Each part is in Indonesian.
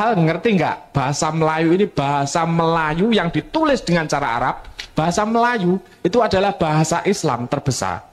hal ngerti nggak bahasa Melayu ini bahasa Melayu yang ditulis dengan cara Arab bahasa Melayu itu adalah bahasa Islam terbesar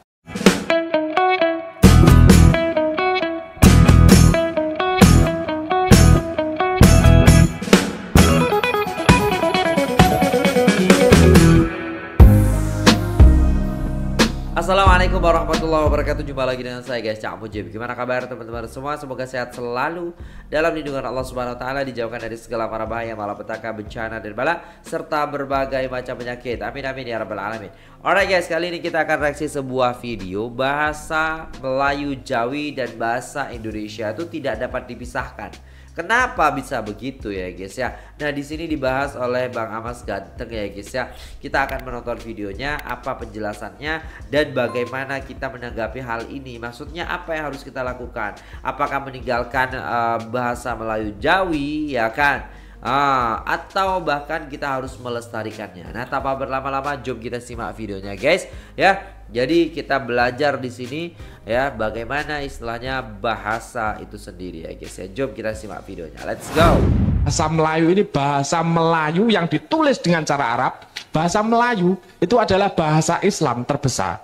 Assalamualaikum warahmatullahi wabarakatuh Jumpa lagi dengan saya guys Cak Mujib Gimana kabar teman-teman semua Semoga sehat selalu Dalam lindungan Allah subhanahu wa ta'ala Dijauhkan dari segala para bahaya Malapetaka, bencana, dan bala Serta berbagai macam penyakit Amin amin ya rabbal alamin Alright guys Kali ini kita akan reaksi sebuah video Bahasa Melayu Jawi dan bahasa Indonesia itu tidak dapat dipisahkan Kenapa bisa begitu ya guys ya? Nah di sini dibahas oleh Bang Amas Ganteng ya guys ya. Kita akan menonton videonya, apa penjelasannya dan bagaimana kita menanggapi hal ini. Maksudnya apa yang harus kita lakukan? Apakah meninggalkan uh, bahasa Melayu Jawi ya kan? Ah, atau bahkan kita harus melestarikannya. Nah, tanpa berlama-lama, jom kita simak videonya, guys. Ya, jadi kita belajar di sini ya bagaimana istilahnya bahasa itu sendiri ya guys ya. Jom kita simak videonya. Let's go. Bahasa Melayu ini bahasa Melayu yang ditulis dengan cara Arab. Bahasa Melayu itu adalah bahasa Islam terbesar.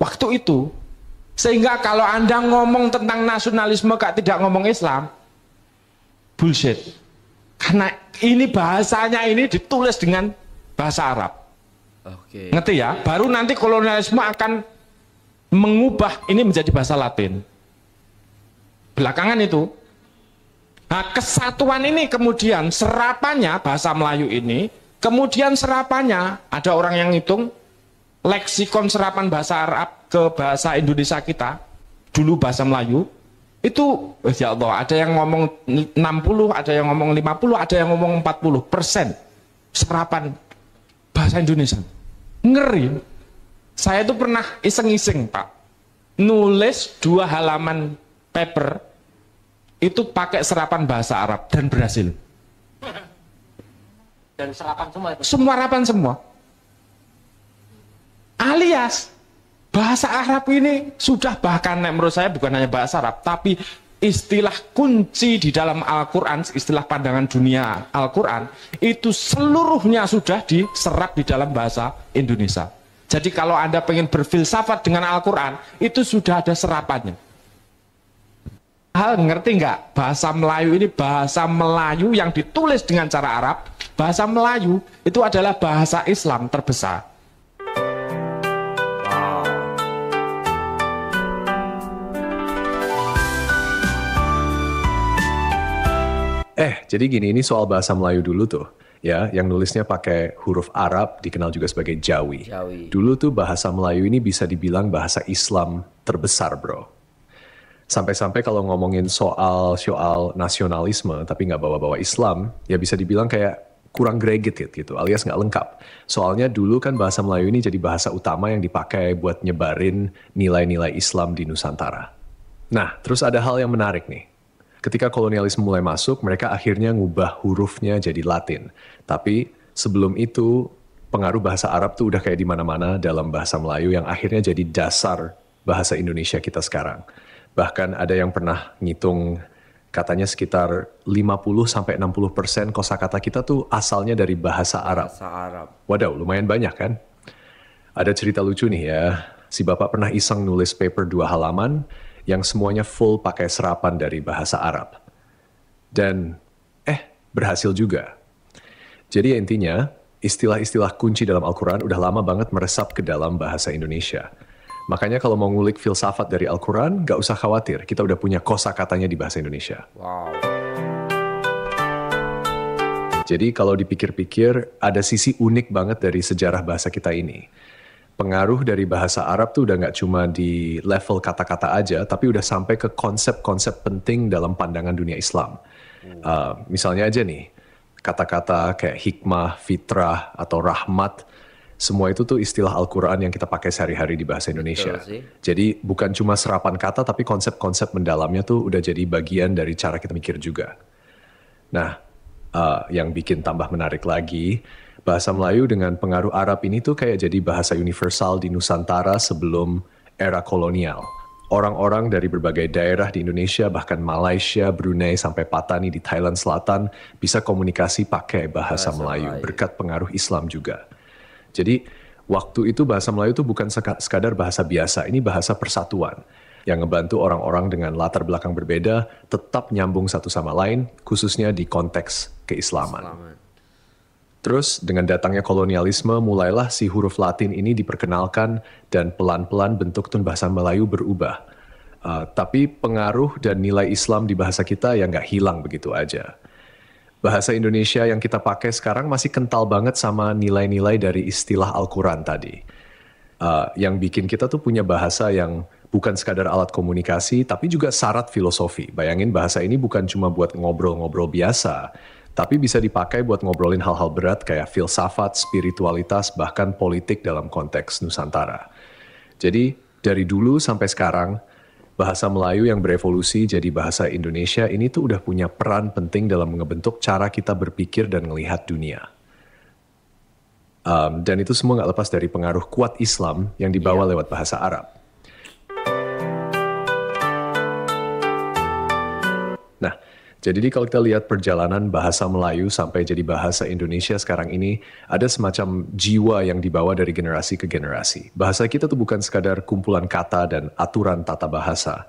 Waktu itu sehingga kalau Anda ngomong tentang nasionalisme kak tidak ngomong Islam, bullshit. Karena ini bahasanya ini ditulis dengan bahasa Arab. Oke. Okay. Ngerti ya? Baru nanti kolonialisme akan mengubah ini menjadi bahasa Latin. Belakangan itu. Nah, kesatuan ini kemudian serapannya bahasa Melayu ini, kemudian serapannya ada orang yang hitung leksikon serapan bahasa Arab ke bahasa Indonesia kita, dulu bahasa Melayu, itu eh, ya Allah, ada yang ngomong 60, ada yang ngomong 50, ada yang ngomong 40 persen serapan bahasa Indonesia. Ngeri. Saya itu pernah iseng-iseng, Pak. Nulis dua halaman paper itu pakai serapan bahasa Arab dan berhasil. Dan serapan semua. Itu. Semua serapan semua. Alias bahasa Arab ini sudah bahkan menurut saya bukan hanya bahasa Arab, tapi istilah kunci di dalam Al-Quran, istilah pandangan dunia Al-Quran, itu seluruhnya sudah diserap di dalam bahasa Indonesia. Jadi kalau Anda pengen berfilsafat dengan Al-Quran, itu sudah ada serapannya. Hal ngerti nggak? Bahasa Melayu ini bahasa Melayu yang ditulis dengan cara Arab. Bahasa Melayu itu adalah bahasa Islam terbesar. Eh, jadi gini, ini soal bahasa Melayu dulu tuh. Ya, yang nulisnya pakai huruf Arab dikenal juga sebagai Jawi. Jawi. Dulu tuh bahasa Melayu ini bisa dibilang bahasa Islam terbesar, bro. Sampai-sampai kalau ngomongin soal soal nasionalisme tapi nggak bawa-bawa Islam, ya bisa dibilang kayak kurang greget gitu, alias nggak lengkap. Soalnya dulu kan bahasa Melayu ini jadi bahasa utama yang dipakai buat nyebarin nilai-nilai Islam di Nusantara. Nah, terus ada hal yang menarik nih. Ketika kolonialisme mulai masuk, mereka akhirnya ngubah hurufnya jadi Latin. Tapi sebelum itu, pengaruh bahasa Arab tuh udah kayak di mana-mana dalam bahasa Melayu yang akhirnya jadi dasar bahasa Indonesia kita sekarang. Bahkan ada yang pernah ngitung katanya sekitar 50 sampai 60 persen kosakata kita tuh asalnya dari bahasa Arab. Bahasa Arab. Wadaw, lumayan banyak kan? Ada cerita lucu nih ya. Si bapak pernah iseng nulis paper dua halaman, yang semuanya full pakai serapan dari bahasa Arab. Dan eh, berhasil juga. Jadi ya intinya, istilah-istilah kunci dalam Al-Quran udah lama banget meresap ke dalam bahasa Indonesia. Makanya kalau mau ngulik filsafat dari Al-Quran, gak usah khawatir, kita udah punya kosa katanya di bahasa Indonesia. Wow. Jadi kalau dipikir-pikir, ada sisi unik banget dari sejarah bahasa kita ini pengaruh dari bahasa Arab tuh udah nggak cuma di level kata-kata aja, tapi udah sampai ke konsep-konsep penting dalam pandangan dunia Islam. Uh, misalnya aja nih, kata-kata kayak hikmah, fitrah, atau rahmat, semua itu tuh istilah Al-Quran yang kita pakai sehari-hari di bahasa Indonesia. Jadi bukan cuma serapan kata, tapi konsep-konsep mendalamnya tuh udah jadi bagian dari cara kita mikir juga. Nah, uh, yang bikin tambah menarik lagi, bahasa Melayu dengan pengaruh Arab ini tuh kayak jadi bahasa universal di Nusantara sebelum era kolonial. Orang-orang dari berbagai daerah di Indonesia, bahkan Malaysia, Brunei, sampai Patani di Thailand Selatan bisa komunikasi pakai bahasa, bahasa Melayu, Melayu berkat pengaruh Islam juga. Jadi waktu itu bahasa Melayu itu bukan sekadar bahasa biasa, ini bahasa persatuan yang ngebantu orang-orang dengan latar belakang berbeda tetap nyambung satu sama lain, khususnya di konteks keislaman. Islaman. Terus dengan datangnya kolonialisme mulailah si huruf Latin ini diperkenalkan dan pelan-pelan bentuk tun bahasa Melayu berubah. Uh, tapi pengaruh dan nilai Islam di bahasa kita yang nggak hilang begitu aja. Bahasa Indonesia yang kita pakai sekarang masih kental banget sama nilai-nilai dari istilah Al-Quran tadi. Uh, yang bikin kita tuh punya bahasa yang bukan sekadar alat komunikasi, tapi juga syarat filosofi. Bayangin bahasa ini bukan cuma buat ngobrol-ngobrol biasa, tapi bisa dipakai buat ngobrolin hal-hal berat kayak filsafat, spiritualitas, bahkan politik dalam konteks Nusantara. Jadi, dari dulu sampai sekarang, bahasa Melayu yang berevolusi jadi bahasa Indonesia ini tuh udah punya peran penting dalam ngebentuk cara kita berpikir dan melihat dunia. Um, dan itu semua nggak lepas dari pengaruh kuat Islam yang dibawa yeah. lewat bahasa Arab. Jadi kalau kita lihat perjalanan bahasa Melayu sampai jadi bahasa Indonesia sekarang ini, ada semacam jiwa yang dibawa dari generasi ke generasi. Bahasa kita tuh bukan sekadar kumpulan kata dan aturan tata bahasa,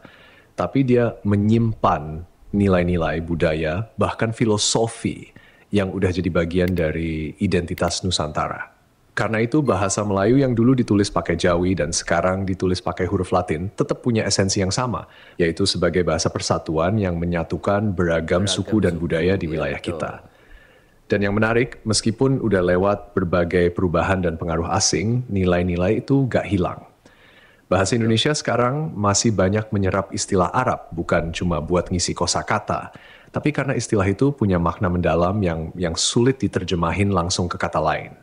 tapi dia menyimpan nilai-nilai budaya, bahkan filosofi yang udah jadi bagian dari identitas Nusantara. Karena itu bahasa Melayu yang dulu ditulis pakai Jawi dan sekarang ditulis pakai huruf Latin tetap punya esensi yang sama, yaitu sebagai bahasa persatuan yang menyatukan beragam, suku dan budaya di iya, wilayah kita. Dan yang menarik, meskipun udah lewat berbagai perubahan dan pengaruh asing, nilai-nilai itu gak hilang. Bahasa iya. Indonesia sekarang masih banyak menyerap istilah Arab, bukan cuma buat ngisi kosakata, tapi karena istilah itu punya makna mendalam yang yang sulit diterjemahin langsung ke kata lain.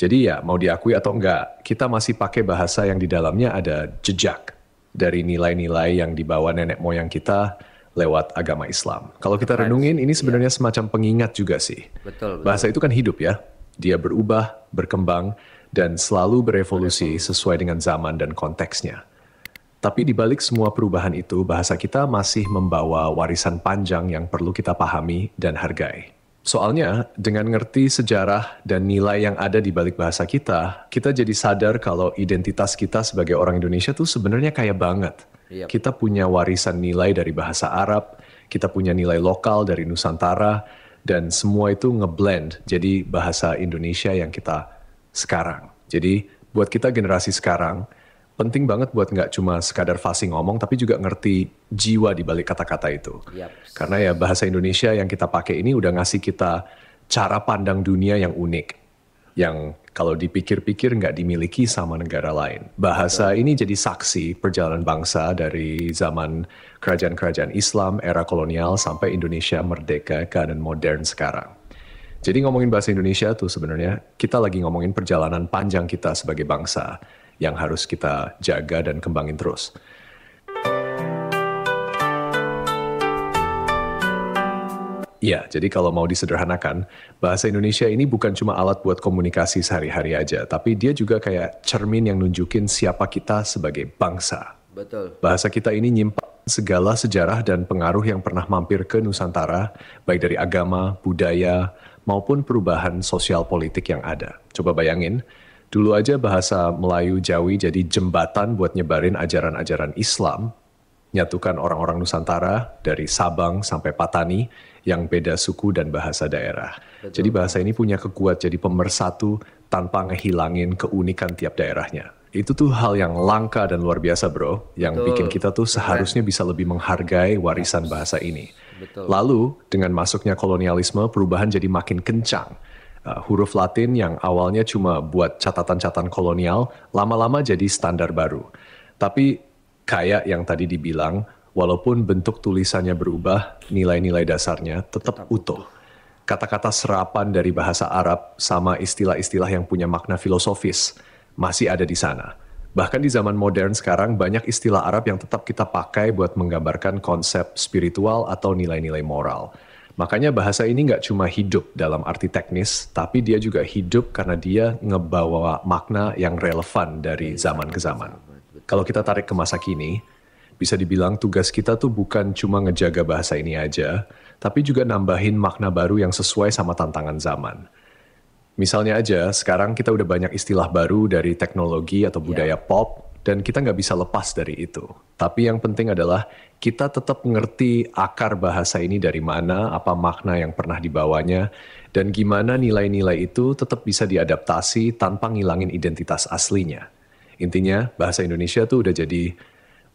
Jadi ya mau diakui atau enggak, kita masih pakai bahasa yang di dalamnya ada jejak dari nilai-nilai yang dibawa nenek moyang kita lewat agama Islam. Kalau kita renungin, ini iya. sebenarnya semacam pengingat juga sih. Betul, betul. Bahasa itu kan hidup ya. Dia berubah, berkembang, dan selalu berevolusi sesuai dengan zaman dan konteksnya. Tapi di balik semua perubahan itu, bahasa kita masih membawa warisan panjang yang perlu kita pahami dan hargai. Soalnya, dengan ngerti sejarah dan nilai yang ada di balik bahasa kita, kita jadi sadar kalau identitas kita sebagai orang Indonesia tuh sebenarnya kaya banget. Yep. Iya. Kita punya warisan nilai dari bahasa Arab, kita punya nilai lokal dari Nusantara, dan semua itu ngeblend jadi bahasa Indonesia yang kita sekarang. Jadi, buat kita generasi sekarang, penting banget buat nggak cuma sekadar fasih ngomong tapi juga ngerti jiwa di balik kata-kata itu. Yep. Karena ya bahasa Indonesia yang kita pakai ini udah ngasih kita cara pandang dunia yang unik. Yang kalau dipikir-pikir nggak dimiliki sama negara lain. Bahasa Betul. ini jadi saksi perjalanan bangsa dari zaman kerajaan-kerajaan Islam, era kolonial, sampai Indonesia merdeka keadaan modern sekarang. Jadi ngomongin bahasa Indonesia tuh sebenarnya kita lagi ngomongin perjalanan panjang kita sebagai bangsa yang harus kita jaga dan kembangin terus. Ya, jadi kalau mau disederhanakan, bahasa Indonesia ini bukan cuma alat buat komunikasi sehari-hari aja, tapi dia juga kayak cermin yang nunjukin siapa kita sebagai bangsa. Betul. Bahasa kita ini nyimpan segala sejarah dan pengaruh yang pernah mampir ke Nusantara, baik dari agama, budaya, maupun perubahan sosial politik yang ada. Coba bayangin, Dulu aja bahasa Melayu Jawi jadi jembatan buat nyebarin ajaran-ajaran Islam, nyatukan orang-orang Nusantara dari Sabang sampai Patani yang beda suku dan bahasa daerah. Betul. Jadi bahasa ini punya kekuat jadi pemersatu tanpa ngehilangin keunikan tiap daerahnya. Itu tuh hal yang langka dan luar biasa bro, yang Betul. bikin kita tuh seharusnya bisa lebih menghargai warisan bahasa ini. Betul. Lalu dengan masuknya kolonialisme perubahan jadi makin kencang uh, huruf Latin yang awalnya cuma buat catatan-catatan kolonial, lama-lama jadi standar baru. Tapi kayak yang tadi dibilang, walaupun bentuk tulisannya berubah, nilai-nilai dasarnya tetap, tetap utuh. Kata-kata serapan dari bahasa Arab sama istilah-istilah yang punya makna filosofis masih ada di sana. Bahkan di zaman modern sekarang banyak istilah Arab yang tetap kita pakai buat menggambarkan konsep spiritual atau nilai-nilai moral. Makanya bahasa ini nggak cuma hidup dalam arti teknis, tapi dia juga hidup karena dia ngebawa makna yang relevan dari zaman ke zaman. Kalau kita tarik ke masa kini, bisa dibilang tugas kita tuh bukan cuma ngejaga bahasa ini aja, tapi juga nambahin makna baru yang sesuai sama tantangan zaman. Misalnya aja, sekarang kita udah banyak istilah baru dari teknologi atau budaya ya. pop dan kita nggak bisa lepas dari itu. Tapi yang penting adalah kita tetap mengerti akar bahasa ini dari mana, apa makna yang pernah dibawanya, dan gimana nilai-nilai itu tetap bisa diadaptasi tanpa ngilangin identitas aslinya. Intinya, bahasa Indonesia tuh udah jadi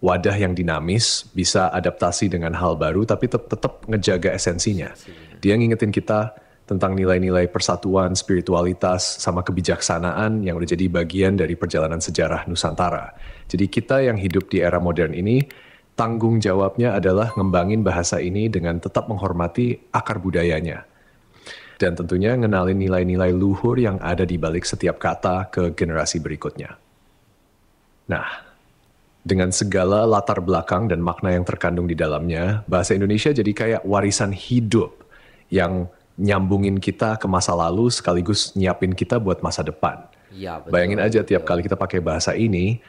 wadah yang dinamis, bisa adaptasi dengan hal baru, tapi tetap, tetap ngejaga esensinya. Dia ngingetin kita, tentang nilai-nilai persatuan, spiritualitas, sama kebijaksanaan yang udah jadi bagian dari perjalanan sejarah Nusantara. Jadi kita yang hidup di era modern ini, tanggung jawabnya adalah ngembangin bahasa ini dengan tetap menghormati akar budayanya. Dan tentunya ngenalin nilai-nilai luhur yang ada di balik setiap kata ke generasi berikutnya. Nah, dengan segala latar belakang dan makna yang terkandung di dalamnya, bahasa Indonesia jadi kayak warisan hidup yang nyambungin kita ke masa lalu sekaligus nyiapin kita buat masa depan. Ya, betul, Bayangin aja betul. tiap kali kita pakai bahasa ini,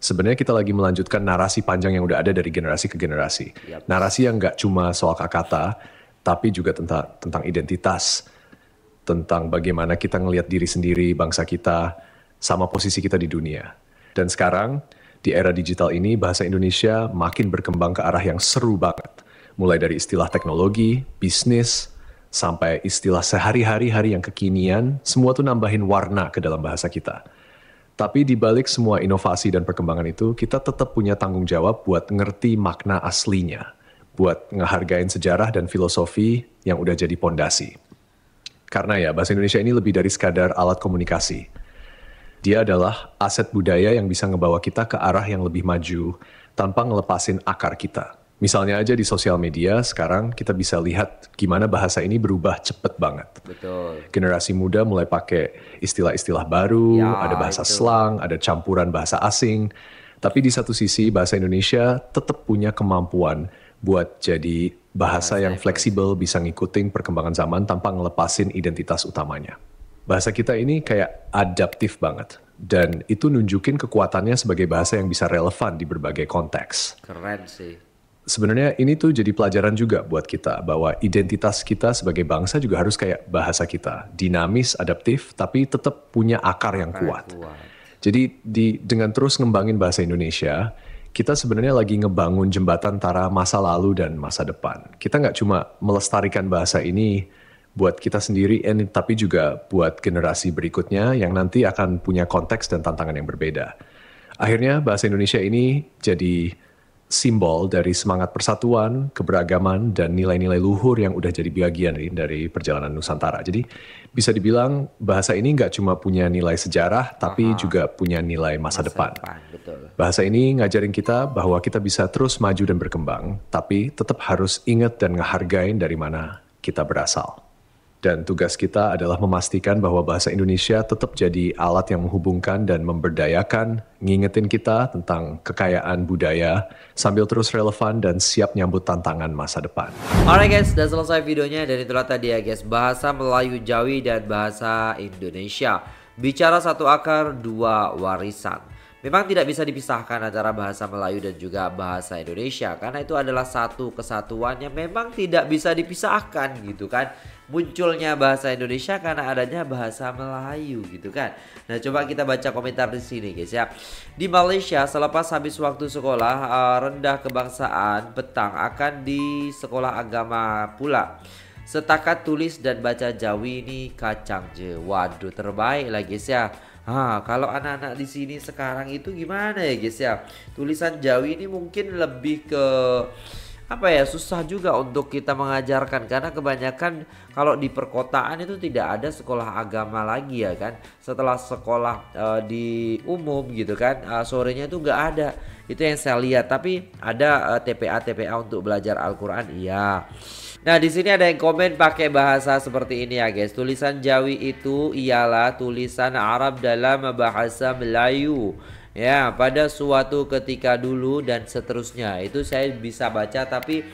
sebenarnya kita lagi melanjutkan narasi panjang yang udah ada dari generasi ke generasi. Ya, narasi yang nggak cuma soal kata, tapi juga tentang tentang identitas, tentang bagaimana kita ngelihat diri sendiri, bangsa kita, sama posisi kita di dunia. Dan sekarang di era digital ini bahasa Indonesia makin berkembang ke arah yang seru banget. Mulai dari istilah teknologi, bisnis, sampai istilah sehari-hari hari yang kekinian, semua tuh nambahin warna ke dalam bahasa kita. Tapi di balik semua inovasi dan perkembangan itu, kita tetap punya tanggung jawab buat ngerti makna aslinya, buat ngehargain sejarah dan filosofi yang udah jadi pondasi. Karena ya, bahasa Indonesia ini lebih dari sekadar alat komunikasi. Dia adalah aset budaya yang bisa ngebawa kita ke arah yang lebih maju tanpa ngelepasin akar kita. Misalnya aja di sosial media sekarang kita bisa lihat gimana bahasa ini berubah cepet banget. Betul. Generasi muda mulai pakai istilah-istilah baru, ya, ada bahasa itu. slang, ada campuran bahasa asing. Tapi di satu sisi bahasa Indonesia tetap punya kemampuan buat jadi bahasa, bahasa yang fleksibel, bisa ngikutin perkembangan zaman tanpa ngelepasin identitas utamanya. Bahasa kita ini kayak adaptif banget dan itu nunjukin kekuatannya sebagai bahasa yang bisa relevan di berbagai konteks. Keren sih sebenarnya ini tuh jadi pelajaran juga buat kita bahwa identitas kita sebagai bangsa juga harus kayak bahasa kita, dinamis, adaptif, tapi tetap punya akar yang kuat. Jadi di dengan terus ngembangin bahasa Indonesia, kita sebenarnya lagi ngebangun jembatan antara masa lalu dan masa depan. Kita nggak cuma melestarikan bahasa ini buat kita sendiri, and, tapi juga buat generasi berikutnya yang nanti akan punya konteks dan tantangan yang berbeda. Akhirnya bahasa Indonesia ini jadi simbol dari semangat persatuan, keberagaman, dan nilai-nilai luhur yang udah jadi bagian dari, dari perjalanan Nusantara. Jadi bisa dibilang bahasa ini nggak cuma punya nilai sejarah, tapi Aha. juga punya nilai masa, masa depan. depan betul. Bahasa ini ngajarin kita bahwa kita bisa terus maju dan berkembang, tapi tetap harus ingat dan ngehargain dari mana kita berasal. Dan tugas kita adalah memastikan bahwa bahasa Indonesia tetap jadi alat yang menghubungkan dan memberdayakan, ngingetin kita tentang kekayaan budaya, sambil terus relevan dan siap nyambut tantangan masa depan. Alright guys, sudah selesai videonya dan itulah tadi ya guys, bahasa Melayu Jawi dan bahasa Indonesia. Bicara satu akar, dua warisan. Memang tidak bisa dipisahkan antara bahasa Melayu dan juga bahasa Indonesia karena itu adalah satu kesatuan yang memang tidak bisa dipisahkan gitu kan. Munculnya bahasa Indonesia karena adanya bahasa Melayu gitu kan. Nah, coba kita baca komentar di sini guys ya. Di Malaysia selepas habis waktu sekolah eh, rendah kebangsaan petang akan di sekolah agama pula. Setakat tulis dan baca Jawi ini kacang je. Waduh, terbaik lagi guys ya. Ah, kalau anak-anak di sini sekarang itu gimana ya guys ya? Tulisan Jawi ini mungkin lebih ke apa ya susah juga untuk kita mengajarkan karena kebanyakan kalau di perkotaan itu tidak ada sekolah agama lagi ya kan setelah sekolah e, di umum gitu kan e, sorenya itu nggak ada itu yang saya lihat tapi ada eh, TPA TPA untuk belajar Al-Quran iya Nah, di sini ada yang komen pakai bahasa seperti ini ya, guys. Tulisan Jawi itu ialah tulisan Arab dalam bahasa Melayu. Ya, pada suatu ketika dulu dan seterusnya. Itu saya bisa baca tapi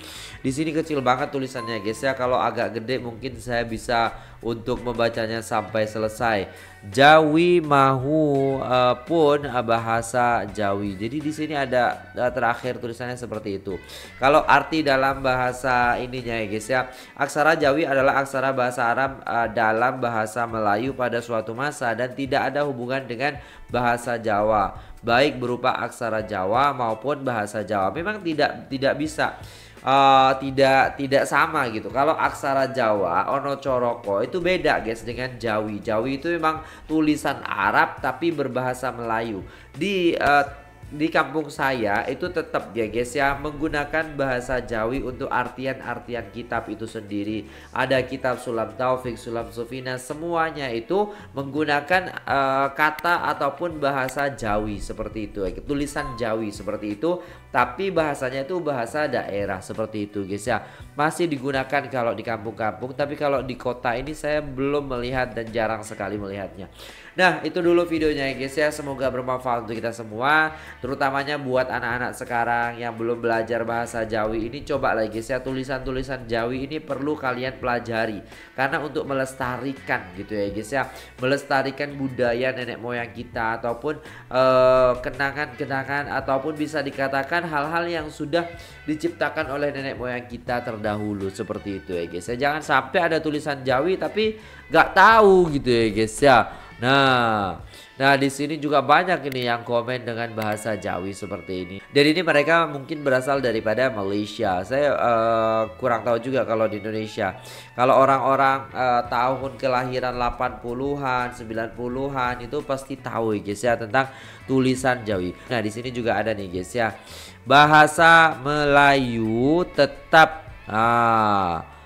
di sini kecil banget tulisannya, guys. Ya, kalau agak gede mungkin saya bisa untuk membacanya sampai selesai. Jawi mahu uh, eh, pun uh, bahasa Jawi. Jadi di sini ada uh, terakhir tulisannya seperti itu. Kalau arti dalam bahasa ininya ya guys ya, aksara Jawi adalah aksara bahasa Arab uh, dalam bahasa Melayu pada suatu masa dan tidak ada hubungan dengan bahasa Jawa, baik berupa aksara Jawa maupun bahasa Jawa. Memang tidak tidak bisa uh, tidak tidak sama gitu. Kalau aksara Jawa ono coroko itu beda guys dengan Jawi. Jawi itu memang tulisan Arab tapi berbahasa Melayu. Di uh, di kampung saya itu tetap ya guys ya menggunakan bahasa Jawi untuk artian-artian kitab itu sendiri. Ada kitab Sulam Taufik, Sulam Sufina, semuanya itu menggunakan uh, kata ataupun bahasa Jawi seperti itu. Ya. Tulisan Jawi seperti itu tapi bahasanya itu bahasa daerah seperti itu guys ya masih digunakan kalau di kampung-kampung tapi kalau di kota ini saya belum melihat dan jarang sekali melihatnya nah itu dulu videonya ya guys ya semoga bermanfaat untuk kita semua terutamanya buat anak-anak sekarang yang belum belajar bahasa Jawi ini coba lagi guys ya tulisan-tulisan Jawi ini perlu kalian pelajari karena untuk melestarikan gitu ya guys ya melestarikan budaya nenek moyang kita ataupun eh, kenangan-kenangan uh, ataupun bisa dikatakan dengan hal-hal yang sudah diciptakan oleh nenek moyang kita terdahulu seperti itu ya guys ya jangan sampai ada tulisan Jawi tapi nggak tahu gitu ya guys ya Nah, nah di sini juga banyak ini yang komen dengan bahasa Jawi seperti ini. Dan ini mereka mungkin berasal daripada Malaysia. Saya uh, kurang tahu juga kalau di Indonesia. Kalau orang-orang uh, tahun kelahiran 80-an, 90-an itu pasti tahu ya guys ya tentang tulisan Jawi. Nah, di sini juga ada nih guys ya. Bahasa Melayu tetap ah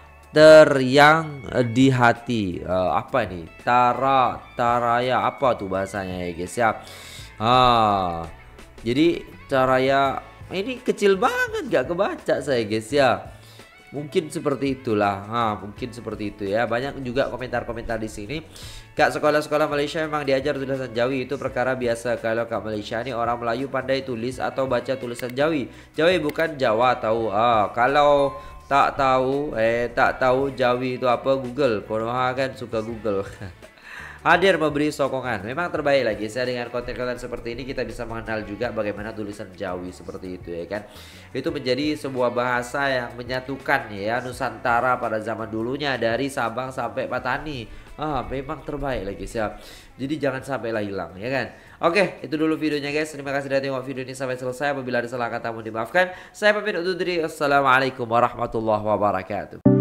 yang eh, di hati uh, apa ini tara taraya apa tuh bahasanya ya guys ya ah jadi taraya ini kecil banget gak kebaca saya guys ya mungkin seperti itulah ha, ah, mungkin seperti itu ya banyak juga komentar-komentar di sini kak sekolah-sekolah Malaysia memang diajar tulisan Jawi itu perkara biasa kalau kak Malaysia ini orang Melayu pandai tulis atau baca tulisan Jawi Jawi bukan Jawa tahu ah kalau tak tahu eh tak tahu Jawi itu apa Google. Konoha kan suka Google. hadir memberi sokongan. Memang terbaik lagi saya dengan konten-konten seperti ini kita bisa mengenal juga bagaimana tulisan Jawi seperti itu ya kan. Itu menjadi sebuah bahasa yang menyatukan ya Nusantara pada zaman dulunya dari Sabang sampai Patani. Ah, memang terbaik lagi siap. Jadi jangan sampai hilang ya kan. Oke, itu dulu videonya guys. Terima kasih sudah tengok video ini sampai selesai. Apabila ada salah kata mohon dimaafkan. Saya pamit undur diri. Assalamualaikum warahmatullahi wabarakatuh.